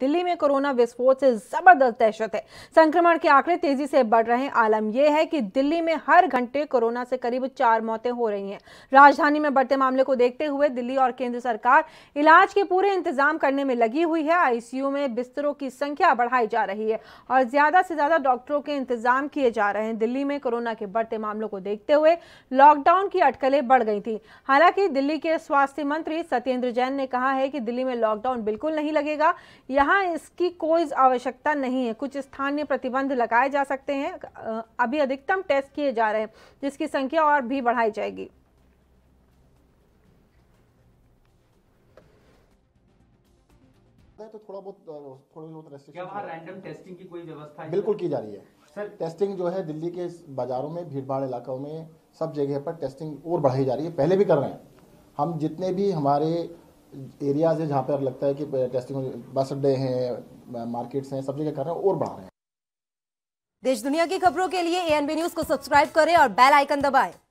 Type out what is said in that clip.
दिल्ली में कोरोना विस्फोट से जबरदस्त दहशत है संक्रमण के आंकड़े तेजी से बढ़ रहे हैं आलम यह है कि दिल्ली में हर घंटे कोरोना से करीब चार मौतें हो रही हैं राजधानी में बढ़ते मामले को देखते हुए दिल्ली और केंद्र सरकार इलाज के पूरे इंतजाम करने में लगी हुई है आईसीयू में बिस्तरों की संख्या बढ़ाई जा रही है और ज्यादा से ज्यादा डॉक्टरों के इंतजाम किए जा रहे हैं दिल्ली में कोरोना के बढ़ते मामलों को देखते हुए लॉकडाउन की अटकलें बढ़ गई थी हालांकि दिल्ली के स्वास्थ्य मंत्री सत्येंद्र जैन ने कहा है कि दिल्ली में लॉकडाउन बिल्कुल नहीं लगेगा यहाँ यहाँ इसकी कोई आवश्यकता नहीं है कुछ स्थानीय प्रतिबंध लगाए जा सकते हैं अभी अधिकतम टेस्ट किए जा रहे हैं जिसकी संख्या और भी बढ़ाई जाएगी तो थोड़ा बहुत थोड़ी बहुत रेस्ट्रिक्शन क्या रैंडम टेस्टिंग की कोई व्यवस्था है बिल्कुल की जा रही है सर टेस्टिंग जो है दिल्ली के बाजारों में भीड़भाड़ इलाकों में सब जगह पर टेस्टिंग और बढ़ाई जा रही है पहले भी कर रहे हैं हम जितने भी हमारे एरियाज है जहाँ पर लगता है कि टेस्टिंग बस अड्डे हैं मार्केट्स हैं सब जगह कर रहे हैं और बढ़ा रहे हैं देश दुनिया की खबरों के लिए एएनबी न्यूज को सब्सक्राइब करें और बेल आइकन दबाएं